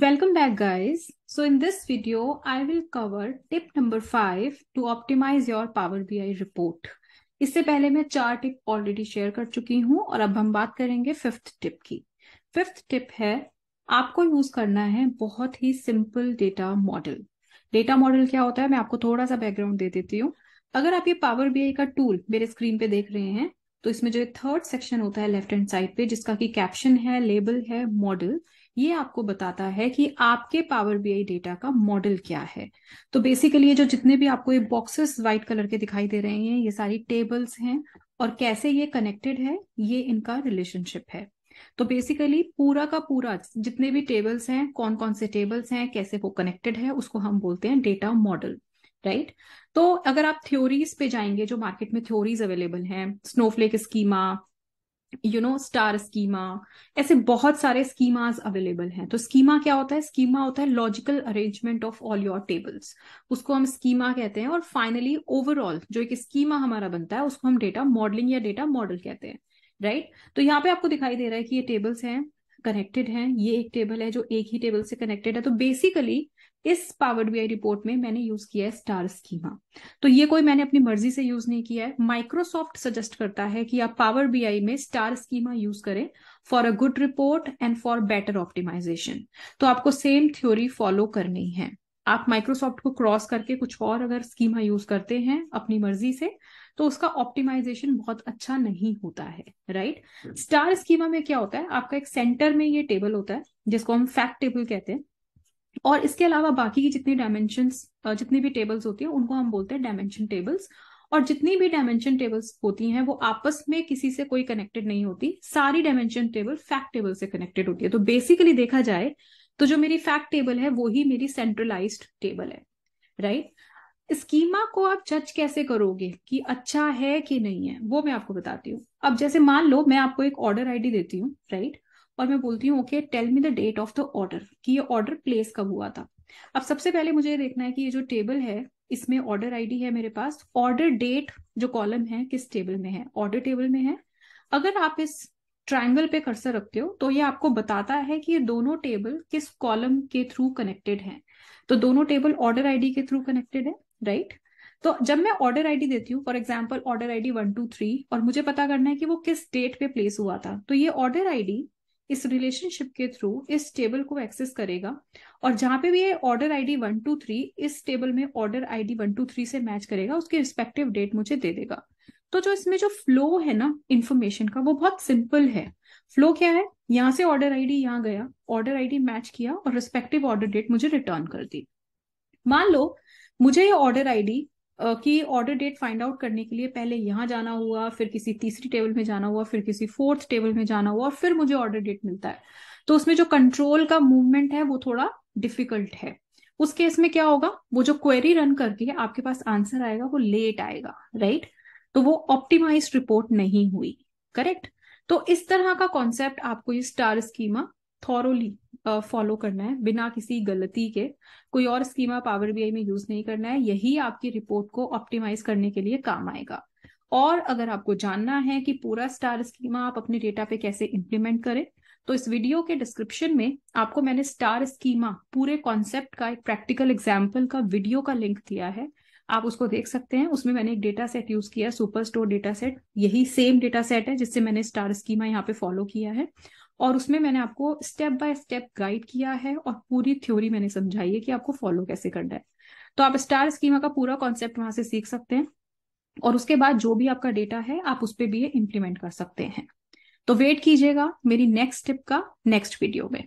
Welcome back guys. So in this video, I will cover tip number five to optimize your Power BI report. इससे पहले मैं चार tip already share कर चुकी हूं और अब हम बात करेंगे फिफ्थ टिप की फिफ्थ टिप है आपको यूज करना है बहुत ही simple data model data model क्या होता है मैं आपको थोड़ा सा बैकग्राउंड दे देती हूँ अगर आप ये पावर बीआई का टूल मेरे स्क्रीन पे देख रहे हैं तो इसमें जो थर्ड सेक्शन होता है लेफ्ट हैंड साइड पे जिसका की कैप्शन है लेबल है मॉडल ये आपको बताता है कि आपके पावर बीआई डेटा का मॉडल क्या है तो बेसिकली ये जो जितने भी आपको ये बॉक्सेस व्हाइट कलर के दिखाई दे रहे हैं ये सारी टेबल्स हैं और कैसे ये कनेक्टेड है ये इनका रिलेशनशिप है तो बेसिकली पूरा का पूरा जितने भी टेबल्स हैं कौन कौन से टेबल्स हैं कैसे वो कनेक्टेड है उसको हम बोलते हैं डेटा मॉडल राइट right? तो अगर आप थ्योरीज पे जाएंगे जो मार्केट में थ्योरीज अवेलेबल हैं snowflake schema you know star schema ऐसे बहुत सारे स्कीमाज अवेलेबल हैं तो स्कीमा क्या होता है स्कीमा होता है logical arrangement of all your tables उसको हम स्कीमा कहते हैं और फाइनली ओवरऑल जो एक स्कीमा हमारा बनता है उसको हम डेटा मॉडलिंग या डेटा मॉडल कहते हैं राइट right? तो यहाँ पे आपको दिखाई दे रहा है कि ये टेबल्स हैं कनेक्टेड है ये एक टेबल है जो एक ही टेबल से कनेक्टेड है तो बेसिकली इस पावर आई रिपोर्ट में मैंने यूज किया है स्टार स्कीमा तो ये कोई मैंने अपनी मर्जी से यूज नहीं किया है माइक्रोसॉफ्ट सजेस्ट करता है कि आप पावर आई में स्टार स्कीमा यूज करें for a good report and for better optimisation तो आपको सेम थ्योरी फॉलो करनी है आप माइक्रोसॉफ्ट को क्रॉस करके कुछ और अगर स्कीमा यूज करते हैं अपनी मर्जी से तो उसका ऑप्टिमाइजेशन बहुत अच्छा नहीं होता है राइट स्टार स्कीमा में क्या होता है आपका एक सेंटर में ये टेबल होता है जिसको हम फैक्ट टेबल कहते हैं और इसके अलावा बाकी की जितनी डायमेंशन जितनी भी टेबल्स होती है उनको हम बोलते हैं डायमेंशन टेबल्स और जितनी भी डायमेंशन टेबल्स होती हैं वो आपस में किसी से कोई कनेक्टेड नहीं होती सारी डायमेंशन टेबल फैक्ट टेबल से कनेक्टेड होती है तो बेसिकली देखा जाए तो जो मेरी फैक्ट टेबल है वो ही मेरी सेंट्रलाइज टेबल है राइट स्कीमा को आप जज कैसे करोगे कि अच्छा है कि नहीं है वो मैं आपको बताती हूँ अब जैसे मान लो मैं आपको एक ऑर्डर आईडी देती हूँ राइट और मैं बोलती हूँ okay tell me the date of the order कि ये ऑर्डर प्लेस कब हुआ था अब सबसे पहले मुझे देखना है कि ये जो टेबल है इसमें ऑर्डर आईडी है मेरे पास ऑर्डर डेट जो कॉलम है किस टेबल में है ऑर्डर टेबल में है अगर आप इस ट्रायंगल पे कर्सर रखते हो तो ये आपको बताता है कि ये दोनों टेबल किस कॉलम के थ्रू कनेक्टेड हैं तो दोनों टेबल ऑर्डर आईडी के थ्रू कनेक्टेड है राइट तो जब मैं ऑर्डर आईडी देती हूँ for example order ID one two three और मुझे पता करना है कि वो किस डेट पे प्लेस हुआ था तो ये ऑर्डर आईडी इस रिलेशनशिप के थ्रू इस टेबल को एक्सेस करेगा और जहां पे भी ये order ID one two three इस टेबल में order ID one two three से मैच करेगा उसके रिस्पेक्टिव डेट मुझे दे देगा तो जो इसमें जो फ्लो है ना इंफॉर्मेशन का वो बहुत सिंपल है फ्लो क्या है यहाँ से ऑर्डर आईडी यहाँ गया ऑर्डर आईडी मैच किया और रिस्पेक्टिव ऑर्डर डेट मुझे रिटर्न कर दी मान लो मुझे ये ऑर्डर आईडी की ऑर्डर डेट फाइंड आउट करने के लिए पहले यहाँ जाना हुआ फिर किसी तीसरी टेबल में जाना हुआ फिर किसी फोर्थ टेबल में जाना हुआ और फिर मुझे ऑर्डर डेट मिलता है तो उसमें जो कंट्रोल का मूवमेंट है वो थोड़ा डिफिकल्ट है उस केस में क्या होगा वो जो क्वेरी रन करके आपके पास आंसर आएगा वो लेट आएगा राइट right? तो वो ऑप्टिमाइज रिपोर्ट नहीं हुई करेक्ट तो इस तरह का कॉन्सेप्ट आपको ये स्टार स्कीमा थॉरोली फॉलो करना है बिना किसी गलती के कोई और स्कीमा पावर बीआई में यूज नहीं करना है यही आपकी रिपोर्ट को ऑप्टिमाइज करने के लिए काम आएगा और अगर आपको जानना है कि पूरा स्टार स्कीमा आप अपने डेटा पे कैसे इंप्लीमेंट करें तो इस वीडियो के डिस्क्रिप्शन में आपको मैंने स्टार स्कीमा पूरे कॉन्सेप्ट का एक प्रैक्टिकल एग्जाम्पल का वीडियो का लिंक दिया है आप उसको देख सकते हैं उसमें मैंने एक डेटा सेट यूज किया है सुपर स्टोर डेटा सेट यही सेम डेटा सेट है जिससे मैंने स्टार स्कीमा यहाँ पे फॉलो किया है और उसमें मैंने आपको स्टेप बाय स्टेप गाइड किया है और पूरी थ्योरी मैंने समझाई है कि आपको फॉलो कैसे करना है तो आप स्टार स्कीमा का पूरा कॉन्सेप्ट वहां से सीख सकते हैं और उसके बाद जो भी आपका डेटा है आप उस पर भी इम्प्लीमेंट कर सकते हैं तो वेट कीजिएगा मेरी नेक्स्ट स्टेप का नेक्स्ट वीडियो में